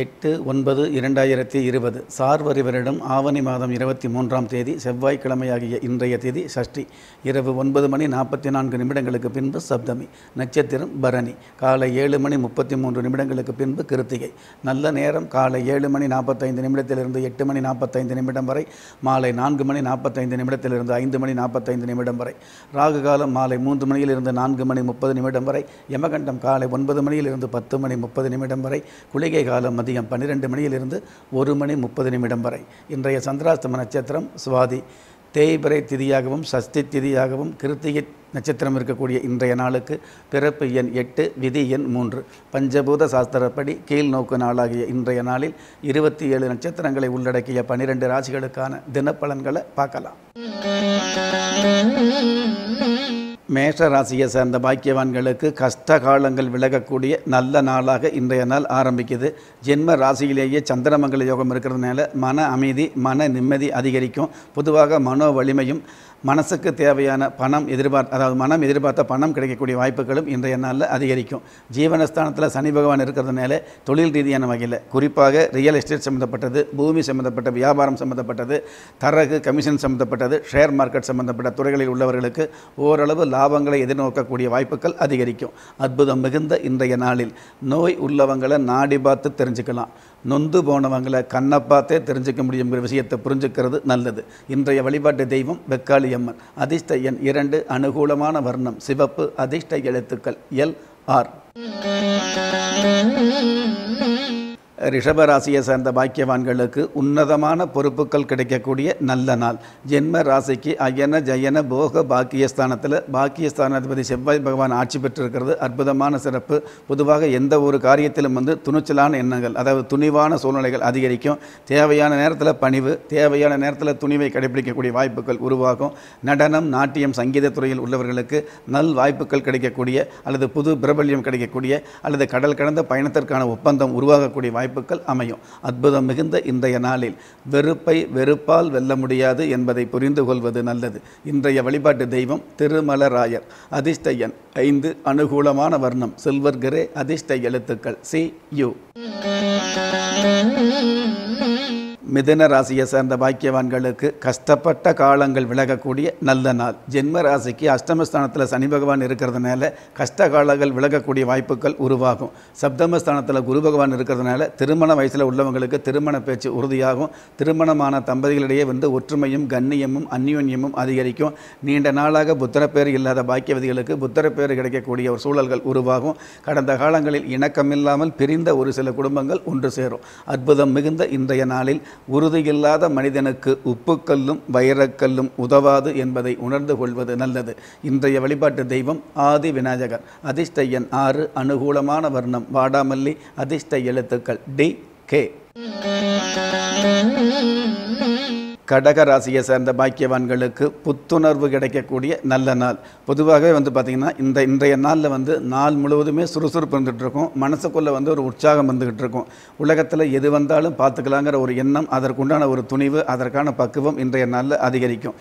எட்டு ஒன்பது இரண்டாயிரத்தி இருபது சார்வரி வருடம் ஆவணி மாதம் இருபத்தி மூன்றாம் தேதி செவ்வாய்க்கிழமையாகிய இன்றைய தேதி சஷ்டி இரவு ஒன்பது மணி நாற்பத்தி நான்கு நிமிடங்களுக்கு பின்பு சப்தமி நட்சத்திரம் பரணி காலை ஏழு மணி முப்பத்தி மூன்று நிமிடங்களுக்கு பின்பு கிருத்திகை நல்ல நேரம் காலை ஏழு மணி நாற்பத்தைந்து நிமிடத்திலிருந்து எட்டு மணி நாற்பத்தைந்து நிமிடம் வரை மாலை நான்கு மணி நாற்பத்தைந்து நிமிடத்திலிருந்து ஐந்து மணி நாற்பத்தைந்து நிமிடம் வரை ராகு காலம் மாலை மூன்று மணியிலிருந்து நான்கு மணி முப்பது நிமிடம் வரை யமகண்டம் காலை ஒன்பது மணியிலிருந்து பத்து மணி முப்பது நிமிடம் வரை குளிகை காலம் மதியம் பன்னிரெண்டு மணியிலிருந்து ஒரு மணி முப்பது நிமிடம் வரை இன்றைய சந்திராஸ்தம நட்சத்திரம் சுவாதி தேய்பிரை திதியாகவும் சஷ்டி திதியாகவும் கிருத்திகை நட்சத்திரம் இருக்கக்கூடிய இன்றைய நாளுக்கு பிறப்பு எண் எட்டு விதி எண் மூன்று பஞ்சபூத சாஸ்திரப்படி கீழ் நோக்கு நாளாகிய இன்றைய நாளில் இருபத்தி ஏழு நட்சத்திரங்களை உள்ளடக்கிய பனிரெண்டு ராசிகளுக்கான தினப்பலன்களை பார்க்கலாம் மேஷ ராசியை சேர்ந்த பாக்கியவான்களுக்கு கஷ்ட காலங்கள் விலகக்கூடிய நல்ல நாளாக இன்றைய நாள் ஆரம்பிக்குது ஜென்ம ராசியிலேயே சந்திரமங்கல யோகம் இருக்கிறதுனால மன அமைதி மன நிம்மதி அதிகரிக்கும் பொதுவாக மனோ வலிமையும் மனசுக்கு தேவையான பணம் எதிர்பார்த்த அதாவது மனம் எதிர்பார்த்த பணம் கிடைக்கக்கூடிய வாய்ப்புகளும் இன்றைய நாளில் அதிகரிக்கும் ஜீவனஸ்தானத்தில் சனி பகவான் இருக்கிறதுனால தொழில் ரீதியான வகையில் குறிப்பாக ரியல் எஸ்டேட் சம்மந்தப்பட்டது பூமி சம்மந்தப்பட்ட வியாபாரம் சம்மந்தப்பட்டது தரகு கமிஷன் சம்மந்தப்பட்டது ஷேர் மார்க்கெட் சம்மந்தப்பட்ட துறைகளில் உள்ளவர்களுக்கு ஓரளவு லாபங்களை எதிர்நோக்கக்கூடிய வாய்ப்புகள் அதிகரிக்கும் அற்புதம் மிகுந்த இன்றைய நாளில் நோய் உள்ளவங்களை நாடி பார்த்து தெரிஞ்சுக்கலாம் நொந்து போனவங்களை கண்ணை பார்த்தே தெரிஞ்சுக்க முடியுங்கிற விஷயத்தை புரிஞ்சுக்கிறது நல்லது இன்றைய வழிபாட்டு தெய்வம் வெக்காளி அம்மன் அதிர்ஷ்ட எண் இரண்டு அனுகூலமான வர்ணம் சிவப்பு அதிர்ஷ்ட எழுத்துக்கள் எல் ஆர் ரிஷபராசியை சேர்ந்த பாக்கியவான்களுக்கு உன்னதமான பொறுப்புகள் கிடைக்கக்கூடிய நல்ல நாள் ஜென்ம ராசிக்கு அயன ஜயன போக பாக்கியஸ்தானத்தில் பாக்கியஸ்தானாதிபதி செவ்வாய் பகவான் ஆட்சி பெற்றிருக்கிறது அற்புதமான சிறப்பு பொதுவாக எந்த ஒரு காரியத்திலும் வந்து துணிச்சலான எண்ணங்கள் அதாவது துணிவான சூழ்நிலைகள் அதிகரிக்கும் தேவையான நேரத்தில் பணிவு தேவையான நேரத்தில் துணிவை கடைபிடிக்கக்கூடிய வாய்ப்புகள் உருவாகும் நடனம் நாட்டியம் சங்கீத துறையில் உள்ளவர்களுக்கு நல் வாய்ப்புகள் கிடைக்கக்கூடிய அல்லது புது பிரபல்யம் கிடைக்கக்கூடிய அல்லது கடல் கடந்த பயணத்திற்கான ஒப்பந்தம் உருவாகக்கூடிய வாய்ப்பு வாய்ப்புகள் அமையும் அற்புதம் மிகுந்த இன்றைய நாளில் வெறுப்பை வெறுப்பால் வெல்ல முடியாது என்பதை புரிந்து கொள்வது நல்லது இன்றைய வழிபாட்டு தெய்வம் திருமலராயர் அதிர்ஷ்டையன் ஐந்து அனுகூலமான வர்ணம் சில்வர் கிரே அதிர்ஷ்ட எழுத்துக்கள் சி யு மிதன ராசியை சேர்ந்த பாக்கியவான்களுக்கு கஷ்டப்பட்ட காலங்கள் விலகக்கூடிய நல்ல நாள் ஜென்ம ராசிக்கு அஷ்டமஸ்தானத்தில் சனி பகவான் இருக்கிறதுனால கஷ்ட காலங்கள் விலகக்கூடிய வாய்ப்புகள் உருவாகும் சப்தமஸ்தானத்தில் குரு பகவான் இருக்கிறதுனால திருமண வயசில் உள்ளவங்களுக்கு திருமண பேச்சு உறுதியாகும் திருமணமான தம்பதிகளிடையே வந்து ஒற்றுமையும் கண்ணியமும் அந்யோன்யமும் அதிகரிக்கும் நீண்ட நாளாக புத்திரப்பேர் இல்லாத பாக்கியவதிகளுக்கு புத்திரப்பேர் கிடைக்கக்கூடிய ஒரு சூழல்கள் உருவாகும் கடந்த காலங்களில் இணக்கமில்லாமல் பிரிந்த ஒரு சில குடும்பங்கள் ஒன்று சேரும் அற்புதம் மிகுந்த இன்றைய நாளில் உறுதியில்லாத மனிதனுக்கு உப்புக்கல்லும் வைரக்கல்லும் உதவாது என்பதை உணர்ந்து கொள்வது நல்லது இன்றைய வழிபாட்டு தெய்வம் ஆதி விநாயகர் அதிர்ஷ்ட எண் ஆறு அனுகூலமான வர்ணம் வாடாமல்லி அதிர்ஷ்ட எழுத்துக்கள் டி கே கடக ராசியை சேர்ந்த பாக்கியவான்களுக்கு புத்துணர்வு கிடைக்கக்கூடிய நல்ல நாள் பொதுவாகவே வந்து பார்த்திங்கன்னா இந்த இன்றைய நாளில் வந்து நாள் முழுவதுமே சுறுசுறுப்பு இருந்துகிட்டு இருக்கும் மனசுக்குள்ளே வந்து ஒரு உற்சாகம் வந்துக்கிட்டு இருக்கும் உலகத்தில் எது வந்தாலும் பார்த்துக்கலாங்கிற ஒரு எண்ணம் அதற்குண்டான ஒரு துணிவு அதற்கான பக்குவம் இன்றைய நாளில் அதிகரிக்கும்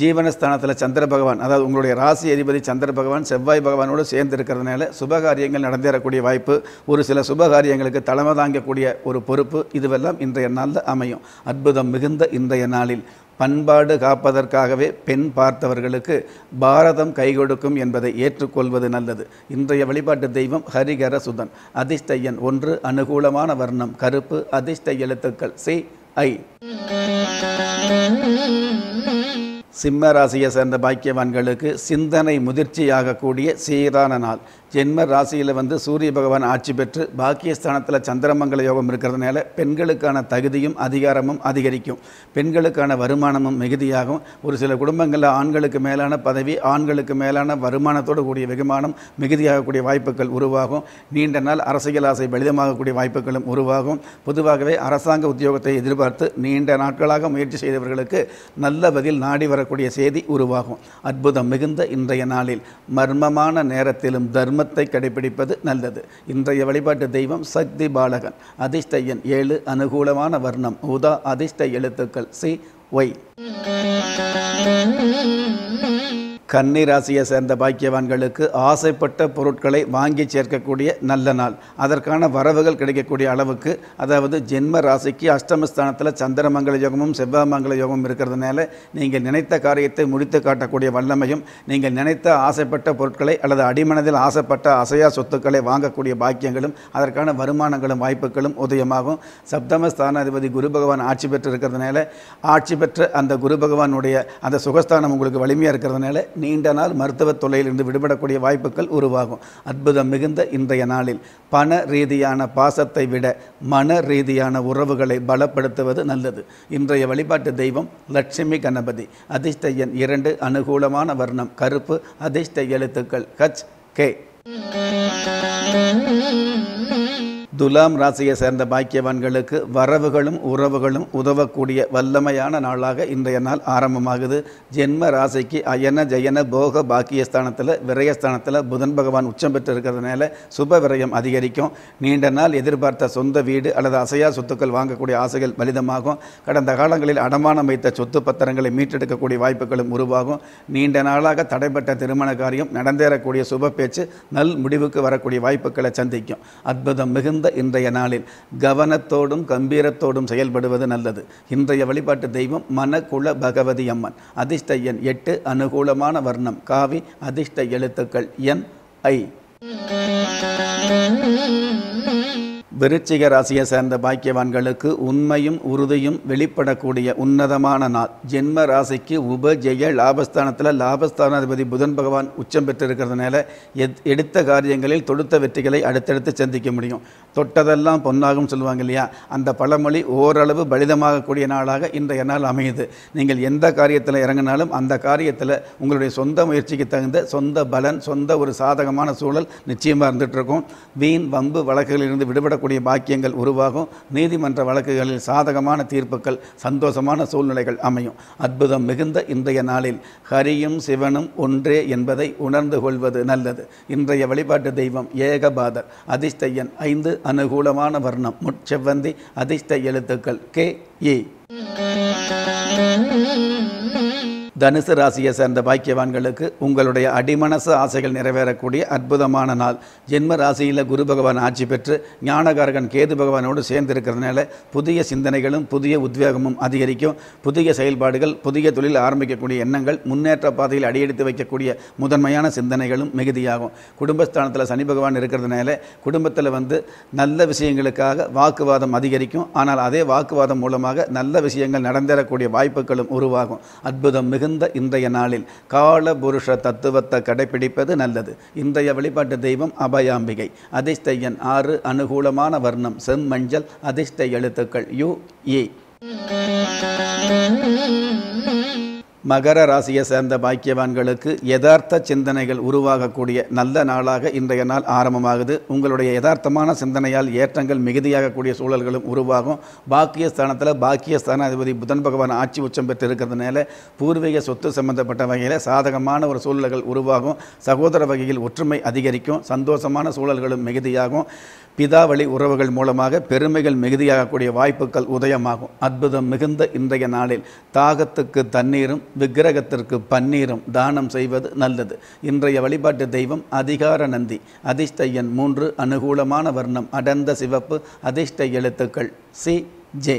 ஜீவனஸ்தானத்தில் சந்திர பகவான் அதாவது உங்களுடைய ராசி அதிபதி சந்திர பகவான் செவ்வாய் பகவானோடு சேர்ந்து இருக்கிறதுனால சுபகாரியங்கள் நடந்தேறக்கூடிய வாய்ப்பு ஒரு சில சுபகாரியங்களுக்கு தலைமை தாங்கக்கூடிய ஒரு பொறுப்பு இதுவெல்லாம் இன்றைய நாளில் அமையும் அற்புதம் மிகுந்த இன்றைய நாள் நாளில் பண்பாடு காப்பதற்காகவே பெண் பார்த்தவர்களுக்கு பாரதம் கை கொடுக்கும் என்பதை ஏற்றுக்கொள்வது நல்லது இன்றைய வழிபாட்டு தெய்வம் ஹரிகர சுதன் அதிர்ஷ்டையன் ஒன்று அனுகூலமான வர்ணம் கருப்பு அதிர்ஷ்ட எழுத்துக்கள் சி ஐ சிம்மராசியை சேர்ந்த பாக்கியவான்களுக்கு சிந்தனை முதிர்ச்சியாகக்கூடிய சீரான நாள் ஜென்ம ராசியில் வந்து சூரிய பகவான் ஆட்சி பெற்று பாக்கியஸ்தானத்தில் சந்திரமங்கல யோகம் இருக்கிறதுனால பெண்களுக்கான தகுதியும் அதிகாரமும் அதிகரிக்கும் பெண்களுக்கான வருமானமும் மிகுதியாகும் ஒரு சில குடும்பங்களில் ஆண்களுக்கு மேலான பதவி ஆண்களுக்கு மேலான வருமானத்தோடு கூடிய வெகுமானம் மிகுதியாகக்கூடிய வாய்ப்புகள் உருவாகும் நீண்ட நாள் அரசியல் ஆசை பலிதமாகக்கூடிய வாய்ப்புகளும் உருவாகும் பொதுவாகவே அரசாங்க உத்தியோகத்தை எதிர்பார்த்து நீண்ட நாட்களாக முயற்சி செய்தவர்களுக்கு நல்ல பதில் நாடி வரக்கூடிய செய்தி உருவாகும் அற்புதம் மிகுந்த இன்றைய நாளில் மர்மமான நேரத்திலும் தர்ம தர்மத்தை கடைபிடிப்பது நல்லது இன்றைய வழிபாட்டு தெய்வம் சக்தி பாலகன் அதிர்ஷ்ட எண் ஏழு அனுகூலமான வர்ணம் உதா அதிர்ஷ்ட எழுத்துக்கள் சி ஒய் கன்னி ராசியை சேர்ந்த பாக்கியவான்களுக்கு ஆசைப்பட்ட பொருட்களை வாங்கி சேர்க்கக்கூடிய நல்ல நாள் அதற்கான வரவுகள் கிடைக்கக்கூடிய அளவுக்கு அதாவது ஜென்ம ராசிக்கு அஷ்டமஸ்தானத்தில் சந்திரமங்கல யோகமும் செவ்வாமங்கல யோகமும் இருக்கிறதுனால நீங்கள் நினைத்த காரியத்தை முடித்து காட்டக்கூடிய வல்லமையும் நீங்கள் நினைத்த ஆசைப்பட்ட பொருட்களை அல்லது அடிமனதில் ஆசைப்பட்ட அசையா சொத்துக்களை வாங்கக்கூடிய பாக்கியங்களும் அதற்கான வருமானங்களும் வாய்ப்புகளும் உதயமாகும் சப்தமஸ்தான அதிபதி குரு பகவான் ஆட்சி பெற்று இருக்கிறதுனால ஆட்சி பெற்ற அந்த குரு பகவானுடைய அந்த சுகஸ்தானம் உங்களுக்கு வலிமையாக இருக்கிறதுனால நீண்ட நாள் மருத்துவ இருந்து விடுபடக்கூடிய வாய்ப்புகள் உருவாகும் அற்புதம் மிகுந்த இன்றைய நாளில் பண ரீதியான பாசத்தை விட மன ரீதியான உறவுகளை பலப்படுத்துவது நல்லது இன்றைய வழிபாட்டு தெய்வம் லட்சுமி கணபதி அதிர்ஷ்டையன் இரண்டு அனுகூலமான வர்ணம் கருப்பு அதிர்ஷ்ட எழுத்துக்கள் கச் கே துலாம் ராசியை சேர்ந்த பாக்கியவான்களுக்கு வரவுகளும் உறவுகளும் உதவக்கூடிய வல்லமையான நாளாக இன்றைய நாள் ஆரம்பமாகுது ஜென்ம ராசிக்கு அயன ஜயன போக பாக்கியஸ்தானத்தில் விரயஸ்தானத்தில் புதன் பகவான் உச்சம் பெற்று இருக்கிறதுனால சுப விரயம் அதிகரிக்கும் நீண்ட நாள் எதிர்பார்த்த சொந்த வீடு அல்லது அசையா சொத்துக்கள் வாங்கக்கூடிய ஆசைகள் வலிதமாகும் கடந்த காலங்களில் அடமானம் வைத்த சொத்து பத்திரங்களை மீட்டெடுக்கக்கூடிய வாய்ப்புகளும் உருவாகும் நீண்ட நாளாக தடைப்பட்ட திருமண காரியம் நடந்தேறக்கூடிய சுப பேச்சு நல் முடிவுக்கு வரக்கூடிய வாய்ப்புகளை சந்திக்கும் அற்புதம் மிகுந்த சிறந்த இன்றைய நாளில் கவனத்தோடும் கம்பீரத்தோடும் செயல்படுவது நல்லது இன்றைய வழிபாட்டு தெய்வம் மனக்குல பகவதி அம்மன் அதிர்ஷ்ட எண் எட்டு அனுகூலமான வர்ணம் காவி அதிர்ஷ்ட எழுத்துக்கள் என் ஐ விருச்சிக ராசியை சேர்ந்த பாக்கியவான்களுக்கு உண்மையும் உறுதியும் வெளிப்படக்கூடிய உன்னதமான நாள் ஜென்ம ராசிக்கு உபஜெய லாபஸ்தானத்தில் லாபஸ்தானாதிபதி புதன் பகவான் உச்சம் பெற்றிருக்கிறதுனால எத் எடுத்த காரியங்களில் தொடுத்த வெற்றிகளை அடுத்தடுத்து சந்திக்க முடியும் தொட்டதெல்லாம் பொன்னாகும் சொல்லுவாங்க இல்லையா அந்த பழமொழி ஓரளவு பலிதமாகக்கூடிய நாளாக இன்றைய நாள் அமையுது நீங்கள் எந்த காரியத்தில் இறங்கினாலும் அந்த காரியத்தில் உங்களுடைய சொந்த முயற்சிக்கு தகுந்த சொந்த பலன் சொந்த ஒரு சாதகமான சூழல் நிச்சயமாக இருந்துகிட்ருக்கும் வீண் வம்பு வழக்குகளிலிருந்து விடுபட வரக்கூடிய பாக்கியங்கள் உருவாகும் நீதிமன்ற வழக்குகளில் சாதகமான தீர்ப்புகள் சந்தோஷமான சூழ்நிலைகள் அமையும் அற்புதம் மிகுந்த இன்றைய நாளில் ஹரியும் சிவனும் ஒன்றே என்பதை உணர்ந்து கொள்வது நல்லது இன்றைய வழிபாட்டு தெய்வம் ஏகபாதர் அதிர்ஷ்டையன் ஐந்து அனுகூலமான வர்ணம் முட்செவ்வந்தி அதிர்ஷ்ட எழுத்துக்கள் கே ஏ தனுசு ராசியை சேர்ந்த பாக்கியவான்களுக்கு உங்களுடைய அடிமனசு ஆசைகள் நிறைவேறக்கூடிய அற்புதமான நாள் ஜென்ம ராசியில் குரு பகவான் ஆட்சி பெற்று ஞானகாரகன் கேது பகவானோடு சேர்ந்திருக்கிறதுனால புதிய சிந்தனைகளும் புதிய உத்வேகமும் அதிகரிக்கும் புதிய செயல்பாடுகள் புதிய தொழில் ஆரம்பிக்கக்கூடிய எண்ணங்கள் முன்னேற்ற பாதையில் அடியெடுத்து வைக்கக்கூடிய முதன்மையான சிந்தனைகளும் மிகுதியாகும் குடும்பஸ்தானத்தில் சனி பகவான் இருக்கிறதுனால குடும்பத்தில் வந்து நல்ல விஷயங்களுக்காக வாக்குவாதம் அதிகரிக்கும் ஆனால் அதே வாக்குவாதம் மூலமாக நல்ல விஷயங்கள் நடந்தேறக்கூடிய வாய்ப்புகளும் உருவாகும் அற்புதம் மிகுந்த இன்றைய நாளில் கால புருஷ தத்துவத்தை கடைபிடிப்பது நல்லது இன்றைய வழிபாட்டு தெய்வம் அபயாம்பிகை அதிர்ஷ்டையன் ஆறு அனுகூலமான வர்ணம் செம்மஞ்சள் அதிர்ஷ்ட எழுத்துக்கள் யு ஏ மகர ராசியை சேர்ந்த பாக்கியவான்களுக்கு யதார்த்த சிந்தனைகள் உருவாகக்கூடிய நல்ல நாளாக இன்றைய நாள் ஆரம்பமாகுது உங்களுடைய யதார்த்தமான சிந்தனையால் ஏற்றங்கள் மிகுதியாகக்கூடிய சூழல்களும் உருவாகும் பாக்கியஸ்தானத்தில் பாக்கியஸ்தான அதிபதி புதன் பகவான் ஆட்சி உச்சம் பெற்று இருக்கிறதுனால பூர்வீக சொத்து சம்பந்தப்பட்ட வகையில் சாதகமான ஒரு சூழல்கள் உருவாகும் சகோதர வகையில் ஒற்றுமை அதிகரிக்கும் சந்தோஷமான சூழல்களும் மிகுதியாகும் பிதாவளி உறவுகள் மூலமாக பெருமைகள் மிகுதியாகக்கூடிய வாய்ப்புகள் உதயமாகும் அற்புதம் மிகுந்த இன்றைய நாளில் தாகத்துக்கு தண்ணீரும் விக்கிரகத்திற்கு பன்னீரும் தானம் செய்வது நல்லது இன்றைய வழிபாட்டு தெய்வம் அதிகார நந்தி அதிர்ஷ்ட மூன்று அனுகூலமான வர்ணம் அடர்ந்த சிவப்பு அதிர்ஷ்ட எழுத்துக்கள் சி ஜே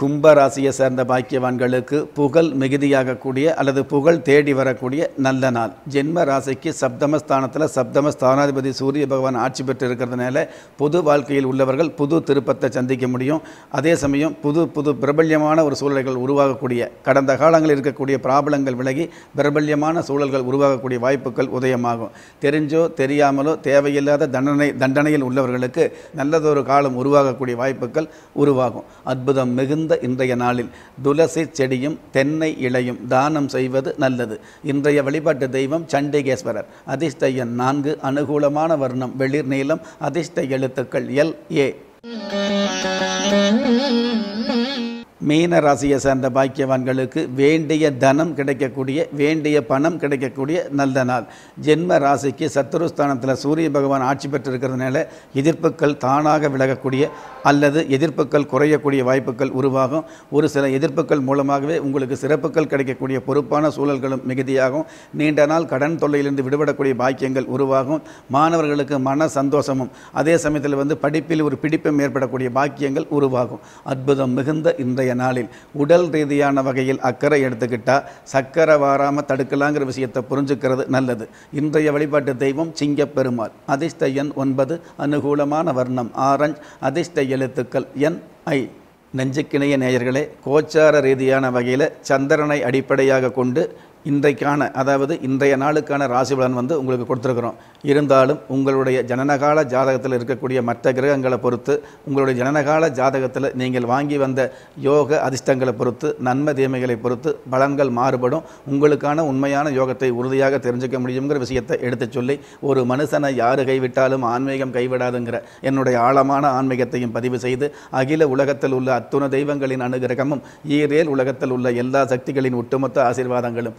கும்பராசியை சேர்ந்த பாக்கியவான்களுக்கு புகழ் மிகுதியாகக்கூடிய அல்லது புகழ் தேடி வரக்கூடிய நல்ல நாள் ஜென்ம ராசிக்கு சப்தமஸ்தானத்தில் சப்தமஸ்தானாதிபதி சூரிய பகவான் ஆட்சி பெற்று இருக்கிறதுனால பொது வாழ்க்கையில் உள்ளவர்கள் புது திருப்பத்தை சந்திக்க முடியும் அதே சமயம் புது புது பிரபல்யமான ஒரு சூழல்கள் உருவாகக்கூடிய கடந்த காலங்களில் இருக்கக்கூடிய பிராபலங்கள் விலகி பிரபல்யமான சூழல்கள் உருவாகக்கூடிய வாய்ப்புகள் உதயமாகும் தெரிஞ்சோ தெரியாமலோ தேவையில்லாத தண்டனை தண்டனையில் உள்ளவர்களுக்கு நல்லதொரு காலம் உருவாகக்கூடிய வாய்ப்புகள் உருவாகும் அற்புதம் மிகுந்த இன்றைய நாளில் துளசி செடியும் தென்னை இலையும் தானம் செய்வது நல்லது இன்றைய வழிபாட்டு தெய்வம் சண்டிகேஸ்வரர் அதிர்ஷ்ட எண் நான்கு அனுகூலமான வர்ணம் வெளிர் நீளம் அதிர்ஷ்ட எழுத்துக்கள் எல் ஏ மீன ராசியை சார்ந்த பாக்கியவான்களுக்கு வேண்டிய தனம் கிடைக்கக்கூடிய வேண்டிய பணம் கிடைக்கக்கூடிய நல்ல நாள் ஜென்ம ராசிக்கு சத்துருஸ்தானத்தில் சூரிய பகவான் ஆட்சி பெற்றிருக்கிறதுனால எதிர்ப்புகள் தானாக விலகக்கூடிய அல்லது எதிர்ப்புகள் குறையக்கூடிய வாய்ப்புகள் உருவாகும் ஒரு சில எதிர்ப்புகள் மூலமாகவே உங்களுக்கு சிறப்புகள் கிடைக்கக்கூடிய பொறுப்பான சூழல்களும் மிகுதியாகும் நீண்ட நாள் கடன் தொல்லையிலிருந்து விடுபடக்கூடிய பாக்கியங்கள் உருவாகும் மாணவர்களுக்கு மன சந்தோஷமும் அதே சமயத்தில் வந்து படிப்பில் ஒரு பிடிப்பும் ஏற்படக்கூடிய பாக்கியங்கள் உருவாகும் அற்புதம் மிகுந்த இன்றைய நாளில் உடல் ரீதியான வகையில் அக்கறை எடுத்துக்கிட்டால் சக்கரை வாராமல் தடுக்கலாங்கிற விஷயத்தை புரிஞ்சுக்கிறது நல்லது இன்றைய வழிபாட்டு தெய்வம் சிங்கப்பெருமாள் அதிர்ஷ்ட எண் ஒன்பது அனுகூலமான வர்ணம் ஆரஞ்ச் அதிர்ஷ்ட எழுத்துக்கள் என் ஐ நெஞ்சுக்கிணைய நேயர்களே கோச்சார ரீதியான வகையில் சந்திரனை அடிப்படையாக கொண்டு இன்றைக்கான அதாவது இன்றைய நாளுக்கான ராசி பலன் வந்து உங்களுக்கு கொடுத்துருக்குறோம் இருந்தாலும் உங்களுடைய ஜனனகால ஜாதகத்தில் இருக்கக்கூடிய மற்ற கிரகங்களை பொறுத்து உங்களுடைய ஜனனகால ஜாதகத்தில் நீங்கள் வாங்கி வந்த யோக அதிர்ஷ்டங்களை பொறுத்து நன்மை தீமைகளை பொறுத்து பலன்கள் மாறுபடும் உங்களுக்கான உண்மையான யோகத்தை உறுதியாக தெரிஞ்சுக்க முடியுங்கிற விஷயத்தை எடுத்து சொல்லி ஒரு மனுஷனை யார் கைவிட்டாலும் ஆன்மீகம் கைவிடாதுங்கிற என்னுடைய ஆழமான ஆன்மீகத்தையும் பதிவு செய்து அகில உலகத்தில் உள்ள அத்துண தெய்வங்களின் அனுகிரகமும் ஈரேல் உலகத்தில் உள்ள எல்லா சக்திகளின் ஒட்டுமொத்த ஆசீர்வாதங்களும்